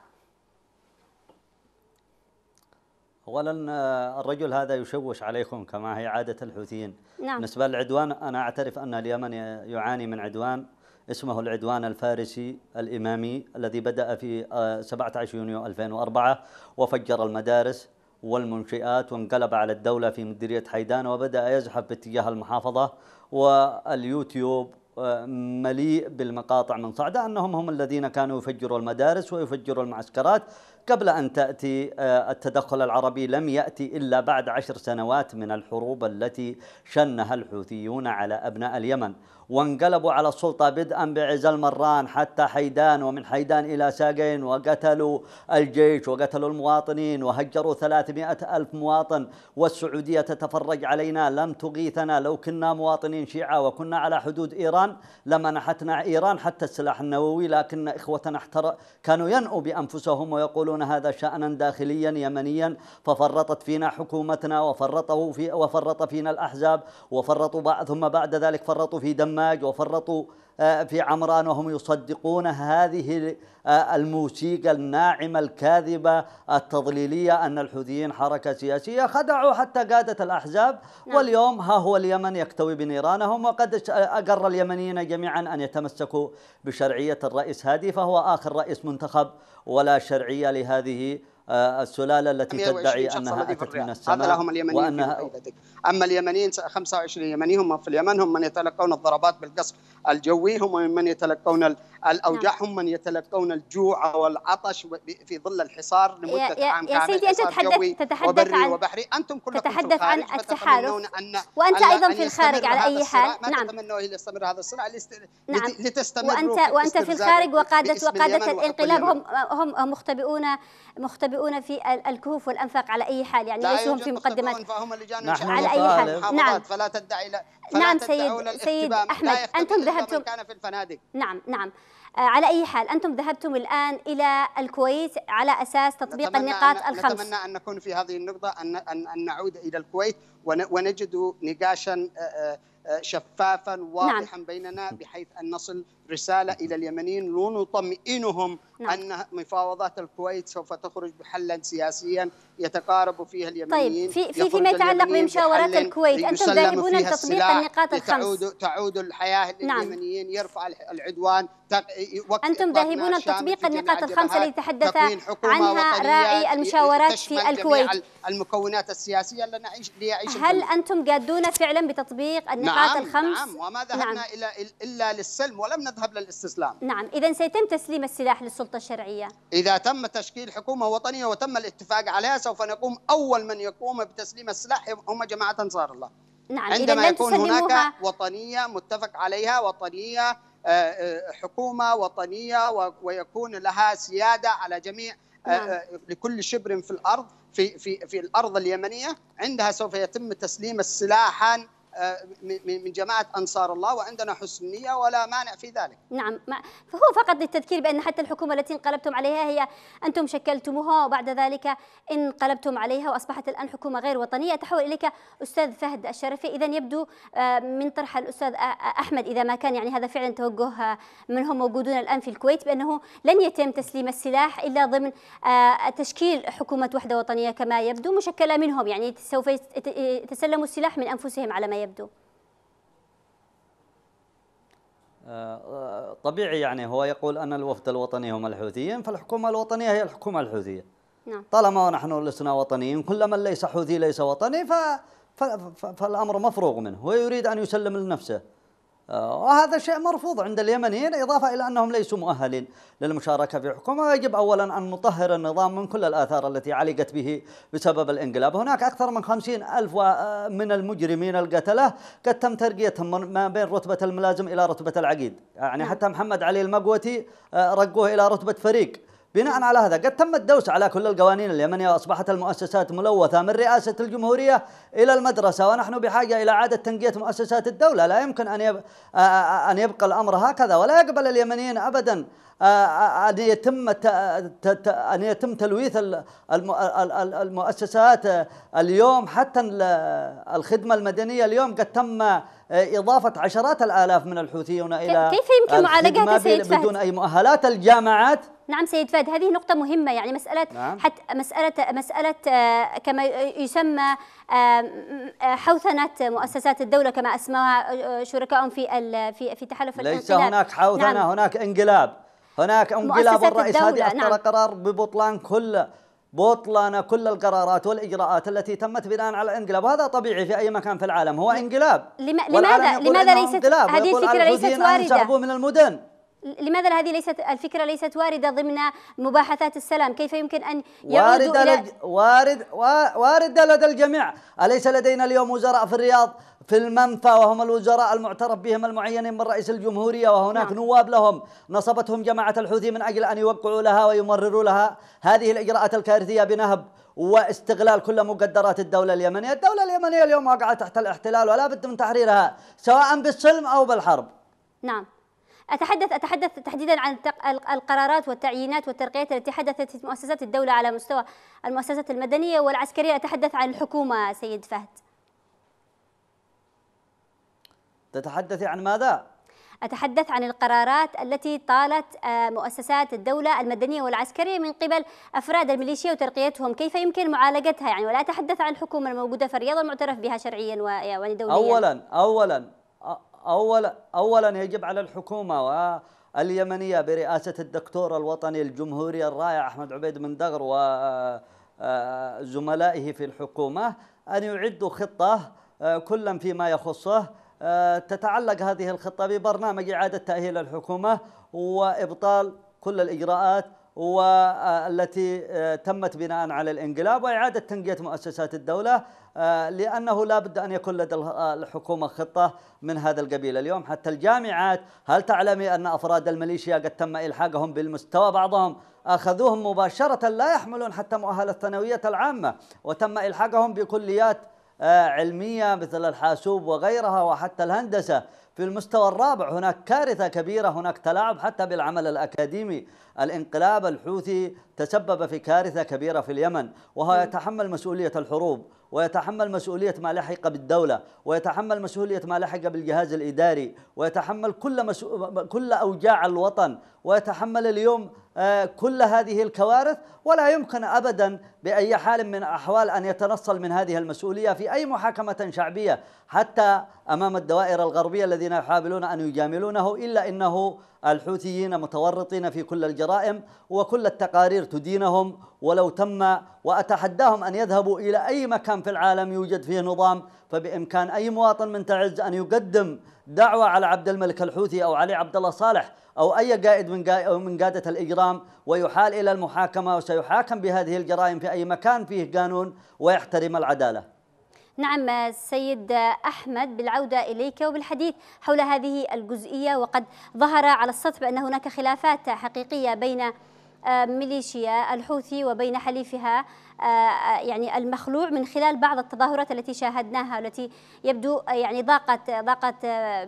اولا آه، الرجل هذا يشوش عليكم كما هي عاده الحوثيين نعم. بالنسبه للعدوان انا اعترف ان اليمن يعاني من عدوان اسمه العدوان الفارسي الامامي الذي بدا في 17 آه، يونيو 2004 وفجر المدارس والمنشئات وانقلب على الدولة في مديرية حيدان وبدأ يزحف باتجاه المحافظة واليوتيوب آه، مليء بالمقاطع من صعدة أنهم هم الذين كانوا يفجروا المدارس ويفجروا المعسكرات قبل أن تأتي آه، التدخل العربي لم يأتي إلا بعد عشر سنوات من الحروب التي شنها الحوثيون على أبناء اليمن وانقلبوا على السلطة بدءا بعز المران حتى حيدان ومن حيدان إلى ساقين وقتلوا الجيش وقتلوا المواطنين وهجروا ثلاثمائة ألف مواطن والسعودية تتفرج علينا لم تغيثنا لو كنا مواطنين شيعة وكنا على حدود إيران لمنحتنا إيران حتى السلاح النووي لكن إخوتنا احتر... كانوا ينؤوا بأنفسهم ويقولون هذا شأنا داخليا يمنيا ففرطت فينا حكومتنا وفرطوا في وفرط فينا الأحزاب وفرطوا ثم بعد ذلك فرطوا في دم البرنامج وفرطوا آه، في عمران وهم يصدقون هذه آه، الموسيقى الناعمة الكاذبة التضليلية أن الحوثيين حركة سياسية خدعوا حتى قادة الأحزاب نعم. واليوم ها هو اليمن يكتوي بنيرانهم وقد آه، أقر اليمنيين جميعا أن يتمسكوا بشرعية الرئيس هادي فهو آخر رئيس منتخب ولا شرعية لهذه آه، السلالة التي تدعي أنها أتت من السماء هذا لهم اليمنيين أما اليمنيين 25 يمني هم في اليمن هم من يتلقون الضربات بالقصف الجوي هم من يتلقون الاوجاع نعم. من يتلقون الجوع والعطش في ظل الحصار لمده يا عام يا سيدي انت تتحدث تتحدث عن وبحري انتم كلكم تتحدث عن التحالف أن وانت أن ايضا في الخارج على اي حال ما نعم تتمنون ان يستمر هذا الصراع نعم. لتستمر وانت وانت في الخارج وقاده وقاده الانقلاب هم هم مختبئون مختبئون في الكهوف والانفاق على اي حال يعني ليسوا في مقدمات فهم لجان على اي حال نعم فلا تدعي نعم سيد سيد احمد انتم ذهبتم كان في الفنادق نعم نعم آه، على أي حال أنتم ذهبتم الآن إلى الكويت على أساس تطبيق النقاط أن الخمس نتمنى أن نكون في هذه النقطة أن, أن, أن نعود إلى الكويت ونجد نقاشا آه، آه، شفافا نعم. واضحا نعم. بيننا بحيث أن نصل رسالة إلى اليمنيين لنطمئنهم نعم. أن مفاوضات الكويت سوف تخرج بحلا سياسيا يتقارب فيها طيب، اليمنيين طيب في, في فيما يتعلق بمشاورات الكويت أنتم ذاهبون لتطبيق النقاط الخمس تعود, تعود الحياة نعم. لليمنيين يرفع العدوان أنتم ذاهبون لتطبيق النقاط الخمسة التي تحدث عنها راعي المشاورات في الكويت المكونات السياسية اللي يعيش هل أنتم قادون فعلا بتطبيق النقاط نعم الخمس؟ نعم وما نعم. ذهبنا نعم. إلا, إلا للسلم ولم تذهب للاستسلام نعم إذا سيتم تسليم السلاح للسلطة الشرعية إذا تم تشكيل حكومة وطنية وتم الاتفاق عليها سوف نقوم أول من يقوم بتسليم السلاح هم جماعة أنصار الله نعم عندما يكون هناك وطنية متفق عليها وطنية آه، آه، حكومة وطنية ويكون لها سيادة على جميع آه، نعم. لكل شبر في الأرض في في في الأرض اليمنية عندها سوف يتم تسليم السلاحان آه، من جماعة أنصار الله وعندنا حسن نية ولا مانع في ذلك نعم فهو فقط للتذكير بأن حتى الحكومة التي انقلبتم عليها هي أنتم شكلتموها وبعد ذلك انقلبتم عليها وأصبحت الآن حكومة غير وطنية تحول إليك أستاذ فهد الشرفي إذا يبدو آه، من طرح الأستاذ آه، أحمد إذا ما كان يعني هذا فعلا توجه من هم موجودون الآن في الكويت بأنه لن يتم تسليم السلاح إلا ضمن تشكيل حكومة وحدة وطنية كما يبدو مشكلة منهم يعني سوف يتسلموا السلاح من أنفسهم على ما يبدو يبدو آه، آه، طبيعي يعني هو يقول أن الوفد الوطني هم الحوثيين فالحكومة الوطنية هي الحكومة الحوثية نعم. طالما نحن لسنا وطنيين كل من ليس حوثي ليس وطني ف... ف... فالأمر مفروغ منه هو يريد أن يسلم لنفسه آه، وهذا شيء مرفوض عند اليمنيين إضافة إلى أنهم ليسوا مؤهلين للمشاركة في حكومة يجب أولا أن نطهر النظام من كل الآثار التي علقت به بسبب الانقلاب هناك أكثر من خمسين ألف من المجرمين القتلة قد تم ترقيتهم ما بين رتبة الملازم إلى رتبة العقيد يعني نعم. حتى محمد علي المقوتي آه، رقوه إلى رتبة فريق بناء على هذا قد تم الدوس على كل القوانين اليمنية وأصبحت المؤسسات ملوثة من رئاسة الجمهورية إلى المدرسة ونحن بحاجة إلى إعادة تنقية مؤسسات الدولة لا يمكن أن أن يبقى الأمر هكذا ولا يقبل اليمنيين أبدا أن يتم أن يتم تلويث المؤسسات اليوم حتى الخدمة المدنية اليوم قد تم إضافة عشرات الآلاف من الحوثيون إلى كيف يمكن معالجتها بدون أي مؤهلات الجامعات نعم سيد فهد هذه نقطة مهمة يعني مسألة نعم. حتى مسألة مسألة آه، كما يسمى آه، حوثنة مؤسسات الدولة كما اسماها شركائهم في في في تحالف ليس هناك حوثنة نعم. هناك انقلاب هناك انقلاب الرئيس هذه أصدر نعم. قرار ببطلان كل بطلان كل القرارات والإجراءات التي تمت بناء على الانقلاب وهذا طبيعي في أي مكان في العالم هو انقلاب لماذا لماذا ليست هذه الفكرة ليست واردة من المدن لماذا هذه ليست الفكرة ليست واردة ضمن مباحثات السلام كيف يمكن أن يعودوا إلى لج... وارد واردة لدى الجميع أليس لدينا اليوم وزراء في الرياض في المنفى وهم الوزراء المعترف بهم المعينين من رئيس الجمهورية وهناك نعم. نواب لهم نصبتهم جماعة الحوثي من أجل أن يوقعوا لها ويمرروا لها هذه الإجراءات الكارثية بنهب واستغلال كل مقدرات الدولة اليمنية الدولة اليمنية اليوم وقعت تحت الاحتلال ولا بد من تحريرها سواء بالسلم أو بالحرب نعم أتحدث أتحدث تحديدا عن القرارات والتعيينات والترقيات التي حدثت في مؤسسات الدولة على مستوى المؤسسات المدنية والعسكرية أتحدث عن الحكومة سيد فهد تتحدث عن ماذا؟ أتحدث عن القرارات التي طالت آه، مؤسسات الدولة المدنية والعسكرية من قبل أفراد الميليشيا وترقيتهم كيف يمكن معالجتها يعني ولا أتحدث عن الحكومة الموجودة في الرياض المعترف بها شرعيا ودوليا أولا أولا أول أولا يجب على الحكومة اليمنية برئاسة الدكتور الوطني الجمهوري الرائع أحمد عبيد من دغر وزملائه في الحكومة أن يعدوا خطة كلا فيما يخصه تتعلق هذه الخطة ببرنامج إعادة تأهيل الحكومة وإبطال كل الإجراءات والتي آه، آه، تمت بناء على الانقلاب وإعادة تنقية مؤسسات الدولة آه، لأنه لا بد أن يكون لدى الحكومة خطة من هذا القبيل اليوم حتى الجامعات هل تعلمي أن أفراد الميليشيا قد تم إلحاقهم بالمستوى بعضهم أخذوهم مباشرة لا يحملون حتى مؤهل الثانوية العامة وتم إلحاقهم بكليات علمية مثل الحاسوب وغيرها وحتى الهندسة في المستوى الرابع هناك كارثة كبيرة هناك تلاعب حتى بالعمل الأكاديمي الانقلاب الحوثي تسبب في كارثة كبيرة في اليمن وهو يتحمل مسؤولية الحروب ويتحمل مسؤولية ما لحق بالدولة ويتحمل مسؤولية ما لحق بالجهاز الإداري ويتحمل كل, مسؤ... كل أوجاع الوطن ويتحمل اليوم كل هذه الكوارث ولا يمكن ابدا باي حال من الاحوال ان يتنصل من هذه المسؤوليه في اي محاكمه شعبيه حتى امام الدوائر الغربيه الذين يحاولون ان يجاملونه الا انه الحوثيين متورطين في كل الجرائم وكل التقارير تدينهم ولو تم وأتحداهم أن يذهبوا إلى أي مكان في العالم يوجد فيه نظام فبإمكان أي مواطن من تعز أن يقدم دعوة على عبد الملك الحوثي أو علي عبد الله صالح أو أي قائد من من قادة الإجرام ويحال إلى المحاكمة وسيحاكم بهذه الجرائم في أي مكان فيه قانون ويحترم العدالة نعم سيد أحمد بالعودة إليك وبالحديث حول هذه الجزئية وقد ظهر على السطح بأن هناك خلافات حقيقية بين ميليشيا الحوثي وبين حليفها آه، آه، يعني المخلوع من خلال بعض التظاهرات التي شاهدناها والتي يبدو آه، يعني ضاقت ضاقت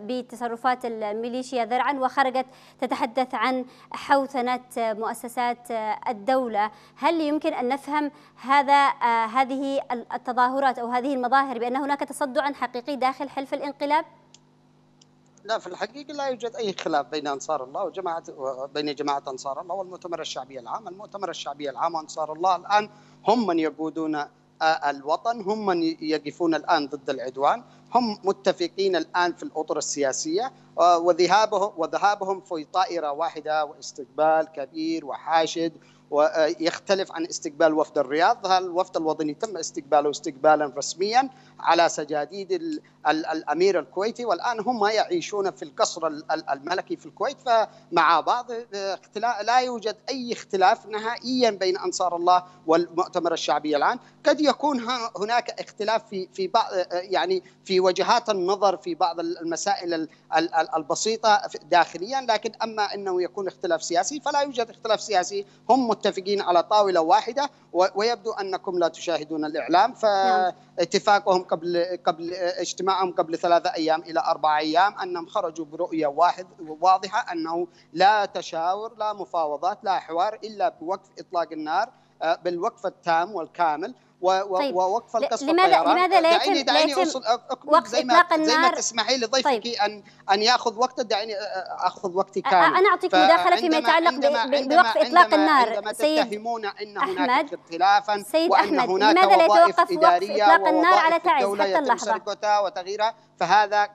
بتصرفات الميليشيا ذرعا وخرجت تتحدث عن حوثنه مؤسسات الدوله، هل يمكن ان نفهم هذا هذه التظاهرات او هذه المظاهر بان هناك تصدعا حقيقي داخل حلف الانقلاب؟ لا في الحقيقه لا يوجد اي خلاف بين انصار الله وجماعه بين جماعه انصار الله والمؤتمر الشعبي العام، المؤتمر الشعبي العام وانصار الله الان هم من يقودون آه، الوطن، هم من يقفون الان ضد العدوان، هم متفقين الان في الاطر السياسيه آه، وذهابهم وذهابهم في طائره واحده واستقبال كبير وحاشد ويختلف آه، عن استقبال وفد الرياض، هل الوفد الوطني تم استقباله استقبالا رسميا؟ على سجاديد الامير الكويتي والان هم يعيشون في القصر الملكي في الكويت فمع بعض آه، لا يوجد اي اختلاف نهائيا بين انصار الله والمؤتمر الشعبي الان قد يكون هناك اختلاف في في بعض آه، يعني في وجهات النظر في بعض المسائل البسيطه داخليا لكن اما انه يكون اختلاف سياسي فلا يوجد اختلاف سياسي هم متفقين على طاوله واحده ويبدو انكم لا تشاهدون الاعلام نعم. فاتفاقهم قبل قبل اجتماعهم قبل ثلاثة أيام إلى أربعة أيام أنهم خرجوا برؤية واحد واضحة أنه لا تشاور لا مفاوضات لا حوار إلا بوقف إطلاق النار آه، بالوقف التام والكامل طيب. ووقف القصف لماذا لماذا لا يتم دعيني دعيني لا يتم وقت زي ما اطلاق النار زي ما تسمحي لضيفك طيب. ان ان ياخذ وقته دعيني اخذ وقتي كامل انا اعطيك مداخله فيما يتعلق بوقف اطلاق النار عندما تتهمون ان هناك اختلافا سيد وان احمد هناك لماذا لا يتوقف وقف اطلاق النار على تعز حتى اللحظه وتغييرها فهذا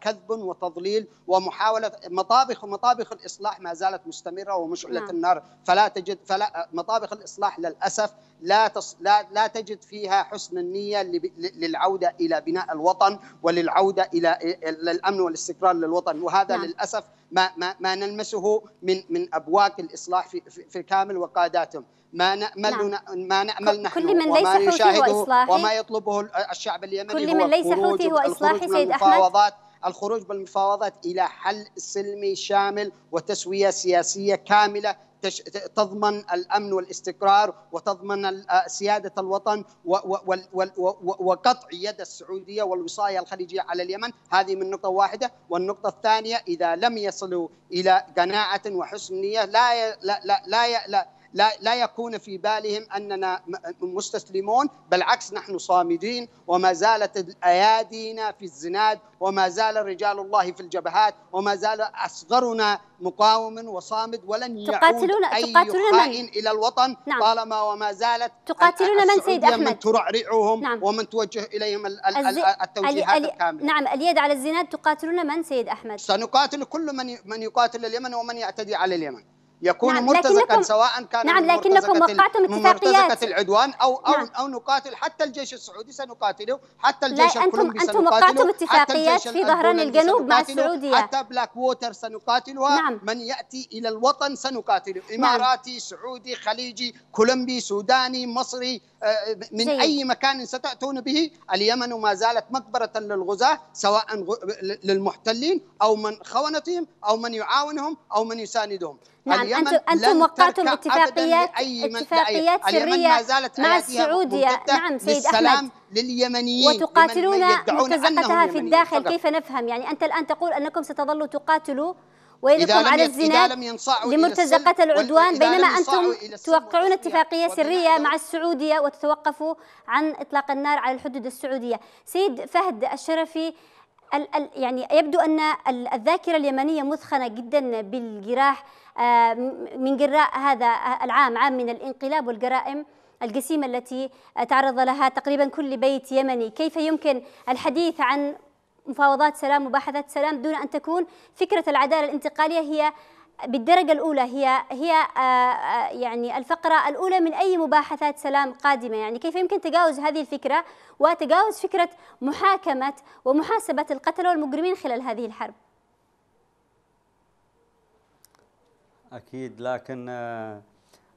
كذب وتضليل ومحاوله مطابخ مطابخ الاصلاح ما زالت مستمره ومشعله نعم. النار فلا تجد فلا مطابخ الاصلاح للاسف لا لا لا تجد فيها حسن النية للعودة إلى بناء الوطن وللعودة إلى الأمن والاستقرار للوطن وهذا نعم. للأسف ما, ما, ما نلمسه من, من أبواك الإصلاح في, في, في كامل وقاداتهم ما نعم. نأمل نعم. ما نأمل نحن كل من ليس وما يشاهده وما يطلبه الشعب اليمني كل من ليس حوثي هو إصلاحي سيد أحمد الخروج بالمفاوضات الى حل سلمي شامل وتسويه سياسيه كامله تضمن الامن والاستقرار وتضمن آه، سياده الوطن وقطع يد السعوديه والوصايه الخليجيه على اليمن هذه من نقطه واحده والنقطه الثانيه اذا لم يصلوا الى قناعه وحسن نيه لا لا لا, لا, لا لا, لا يكون في بالهم أننا مستسلمون بالعكس نحن صامدين وما زالت أيادينا في الزناد وما زال رجال الله في الجبهات وما زال أصغرنا مقاوم وصامد ولن تقاتلون أي تقاتلون خائن من؟ إلى الوطن نعم. طالما وما زالت تقاتلون من سيد أحمد من ترعرعهم نعم. ومن توجه إليهم الز... التوجيهات الي... الكاملة نعم اليد على الزناد تقاتلون من سيد أحمد سنقاتل كل من من يقاتل اليمن ومن يعتدي على اليمن يكون نعم مرتزقا سواء كان نعم لكنكم وقعتم اتفاقيات مرتزقة العدوان أو أو نعم أو نقاتل حتى الجيش السعودي سنقاتله حتى الجيش لا أنتم أنتم وقعتم اتفاقيات في ظهران الجنوب مع السعودية حتى بلاك ووتر سنقاتلها نعم من يأتي إلى الوطن سنقاتله نعم. إماراتي نعم سعودي خليجي كولومبي سوداني مصري آه، من أي مكان ستأتون به اليمن ما زالت مقبرة للغزاة سواء للمحتلين أو من خونتهم أو من يعاونهم أو من يساندهم نعم انتم انتم وقعتم اتفاقيات اتفاقيات سريه مع السعوديه نعم سيد احمد لليمنيين وتقاتلون مرتزقتها في الداخل فقط. كيف نفهم يعني انت الان تقول انكم ستظلوا تقاتلوا ويلكم على الزنا لمرتزقة العدوان بينما أنتم توقعون اتفاقية سرية مع السعودية وتتوقفوا عن إطلاق النار على الحدود السعودية سيد فهد الشرفي يعني يبدو أن الذاكرة اليمنية مثخنة جدا بالجراح آه، من جراء هذا آه، العام عام من الانقلاب والجرائم الجسيمة التي تعرض لها تقريبا كل بيت يمني كيف يمكن الحديث عن مفاوضات سلام مباحثات سلام دون أن تكون فكرة العدالة الانتقالية هي بالدرجة الأولى هي هي آه، يعني الفقرة الأولى من أي مباحثات سلام قادمة يعني كيف يمكن تجاوز هذه الفكرة وتجاوز فكرة محاكمة ومحاسبة القتلة والمجرمين خلال هذه الحرب أكيد لكن آه،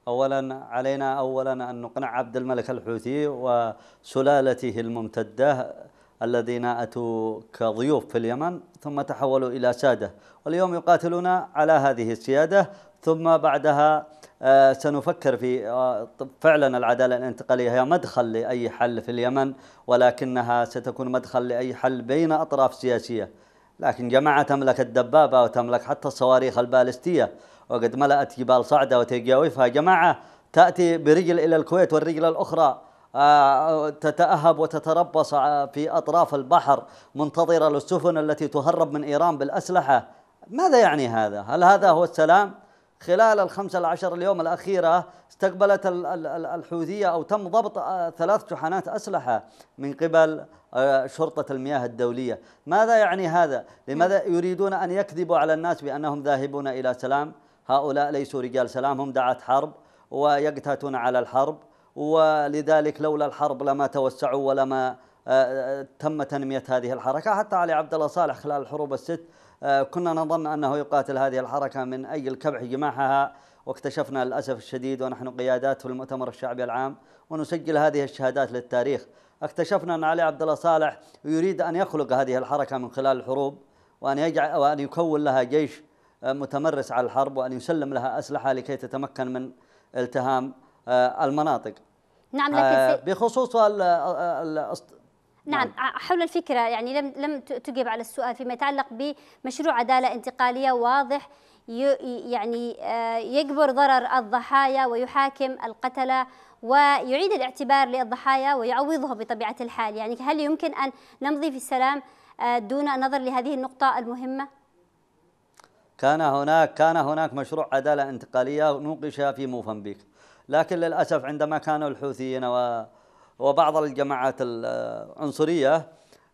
أولا علينا أولا أن نقنع عبد الملك الحوثي وسلالته الممتدة الذين أتوا كضيوف في اليمن ثم تحولوا إلى سادة واليوم يقاتلون على هذه السيادة ثم بعدها آه، سنفكر في آه، فعلا العدالة الانتقالية هي مدخل لأي حل في اليمن ولكنها ستكون مدخل لأي حل بين أطراف سياسية لكن جماعة تملك الدبابة وتملك حتى الصواريخ البالستية وقد ملأت جبال صعدة وتجاوفها جماعة تأتي برجل إلى الكويت والرجل الأخرى آه، تتأهب وتتربص آه، في أطراف البحر منتظرة للسفن التي تهرب من إيران بالأسلحة ماذا يعني هذا؟ هل هذا هو السلام؟ خلال الخمسة عشر اليوم الأخيرة استقبلت الحوثية أو تم ضبط آه، ثلاث شحنات أسلحة من قبل شرطة المياه الدولية ماذا يعني هذا؟ لماذا يريدون أن يكذبوا على الناس بأنهم ذاهبون إلى سلام؟ هؤلاء ليسوا رجال سلام هم دعاة حرب ويقتاتون على الحرب ولذلك لولا الحرب لما توسعوا ولما آه، آه، تم تنمية هذه الحركة حتى علي عبد الله صالح خلال الحروب الست آه، كنا نظن أنه يقاتل هذه الحركة من أي الكبح جماحها واكتشفنا للأسف الشديد ونحن قيادات في المؤتمر الشعبي العام ونسجل هذه الشهادات للتاريخ اكتشفنا أن علي عبد الله صالح يريد أن يخلق هذه الحركة من خلال الحروب وأن, يجعل وأن يكون لها جيش متمرس على الحرب وأن يسلم لها أسلحة لكي تتمكن من التهام آه، المناطق نعم آه، لكن بخصوص آه، نعم, نعم. حول الفكرة يعني لم لم تجب على السؤال فيما يتعلق بمشروع عدالة انتقالية واضح يعني يجبر ضرر الضحايا ويحاكم القتلة ويعيد الاعتبار للضحايا ويعوضها بطبيعة الحال يعني هل يمكن أن نمضي في السلام دون النظر لهذه النقطة المهمة؟ كان هناك كان هناك مشروع عدالة انتقالية نوقش في موفنبيك لكن للأسف عندما كانوا الحوثيين وبعض الجماعات العنصرية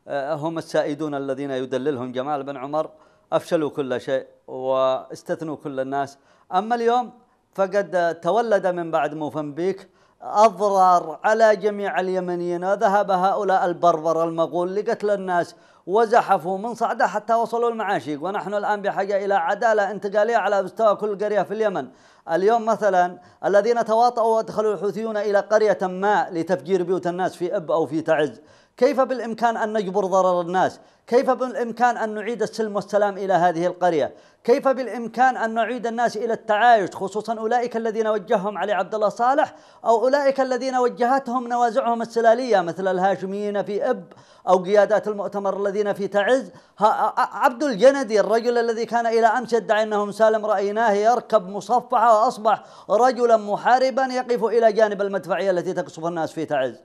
آه، هم السائدون الذين يدللهم جمال بن عمر أفشلوا كل شيء واستثنوا كل الناس أما اليوم فقد تولد من بعد موفنبيك أضرار على جميع اليمنيين وذهب هؤلاء البربر المغول لقتل الناس وزحفوا من صعدة حتى وصلوا المعاشيق ونحن الآن بحاجة إلى عدالة انتقالية على مستوى كل قرية في اليمن اليوم مثلا الذين تواطؤوا ودخلوا الحوثيون إلى قرية ما لتفجير بيوت الناس في إب أو في تعز كيف بالإمكان أن نجبر ضرر الناس كيف بالإمكان أن نعيد السلم والسلام إلى هذه القرية كيف بالإمكان أن نعيد الناس إلى التعايش خصوصا أولئك الذين وجههم علي عبد الله صالح أو أولئك الذين وجهتهم نوازعهم السلالية مثل الهاشميين في إب أو قيادات المؤتمر الذين في تعز عبد الجندي الرجل الذي كان إلى أمس يدعي أنه مسالم رأيناه يركب مصفحة وأصبح رجلا محاربا يقف إلى جانب المدفعية التي تقصف الناس في تعز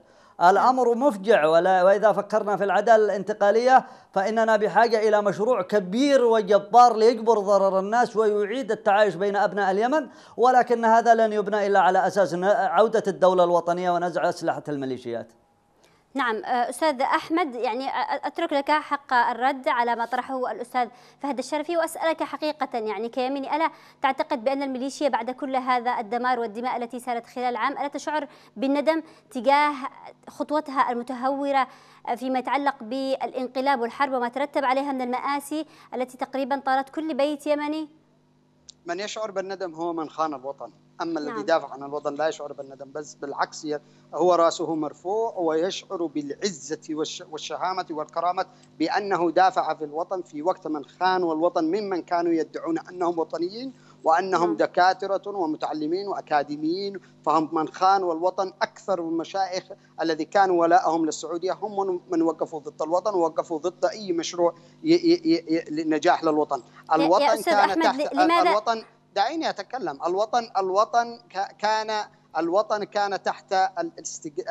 الأمر مفجع وإذا فكرنا في العدالة الانتقالية فإننا بحاجة إلى مشروع كبير وجبار ليجبر ضرر الناس ويعيد التعايش بين أبناء اليمن ولكن هذا لن يبنى إلا على أساس عودة الدولة الوطنية ونزع أسلحة الميليشيات نعم آه، أستاذ أحمد يعني آه، آه، أترك لك حق الرد على ما طرحه الأستاذ فهد الشرفي وأسألك حقيقة يعني كيميني ألا تعتقد بأن الميليشيا بعد كل هذا الدمار والدماء التي سالت خلال عام ألا تشعر بالندم تجاه خطوتها المتهورة فيما يتعلق بالانقلاب والحرب وما ترتب عليها من المآسي التي تقريبا طالت كل بيت يمني؟ من يشعر بالندم هو من خان الوطن اما نعم. الذي دافع عن الوطن لا يشعر بالندم بس بالعكس هو راسه مرفوع ويشعر بالعزه والشهامه والكرامه بانه دافع في الوطن في وقت من خانوا الوطن ممن كانوا يدعون انهم وطنيين وانهم نعم. دكاتره ومتعلمين واكاديميين فهم من خانوا الوطن اكثر من المشايخ الذي كانوا ولاءهم للسعوديه هم من وقفوا ضد الوطن ووقفوا ضد اي مشروع ي ي ي نجاح للوطن الوطن يا كان أحمد تحت الوطن دعيني اتكلم الوطن الوطن كان الوطن كان تحت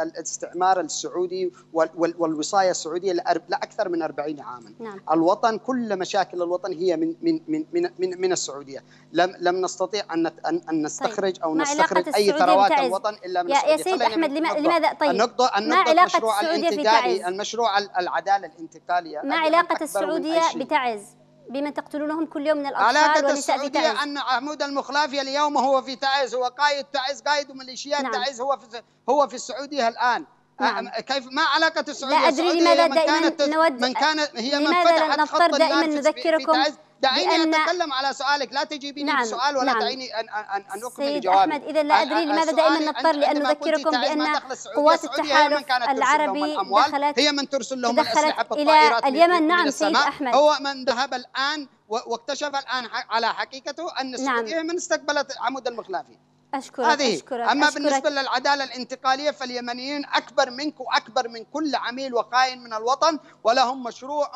الاستعمار السعودي والوصايه السعوديه لاكثر من 40 عاما نعم. الوطن كل مشاكل الوطن هي من من من من من, السعوديه لم لم نستطيع ان ان نستخرج طيب. او نستخرج اي ثروات الوطن الا من يا, السعودية. يا سيد احمد لما لماذا طيب النقطه النقطه ما علاقة المشروع الانتقالي المشروع العداله الانتقاليه ما علاقه السعوديه بتعز بمن تقتلونهم كل يوم من الأطفال علاقة السعودية أن عمود المخلافي اليوم هو في تعز هو قائد تعز قائد ميليشيات نعم. تعز هو في هو في السعودية الآن نعم. كيف ما علاقة السعودية لا أدري لماذا دائما نود من كانت هي من فتحت خط دائما نذكركم في تعز دعيني اتكلم على سؤالك لا تجيبيني نعم السؤال ولا نعم دعيني ان ان ان اكمل جوابي احمد اذا لا ادري لماذا دائما نضطر لان نذكركم بان قوات التحالف العربي دخلت هي من ترسل لهم الاسلحه الى اليمن نعم سيد احمد هو من ذهب الان واكتشف الان على حقيقته ان نعم. السعوديه نعم من استقبلت عمود المخلافي أشكرك هذه أشكرك أما أشكرك بالنسبة للعدالة الانتقالية فاليمنيين أكبر منك وأكبر من كل عميل وخائن من الوطن ولهم مشروع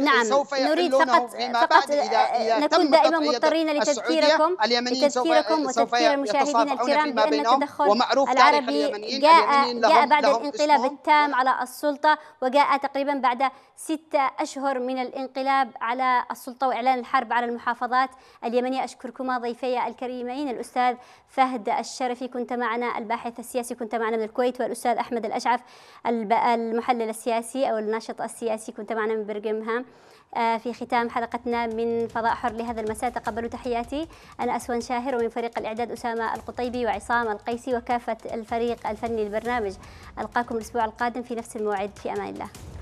نعم سوف نريد فقط فقط إذا آه، نكون دائما مضطرين لتذكيركم لتذكيركم وتذكير المشاهدين الكرام بأن التدخل العربي جاء جاء بعد الانقلاب التام على السلطة وجاء تقريبا بعد ستة أشهر من الانقلاب على السلطة وإعلان الحرب على المحافظات اليمنية أشكركما ضيفي الكريمين الأستاذ فهد الشرفي كنت معنا الباحث السياسي كنت معنا من الكويت والأستاذ أحمد الأشعف المحلل السياسي أو الناشط السياسي كنت معنا من برغمهام آه، في ختام حلقتنا من فضاء حر لهذا المساء تقبلوا تحياتي أنا أسوان شاهر ومن فريق الإعداد أسامة القطيبي وعصام القيسي وكافة الفريق الفني للبرنامج ألقاكم الأسبوع القادم في نفس الموعد في أمان الله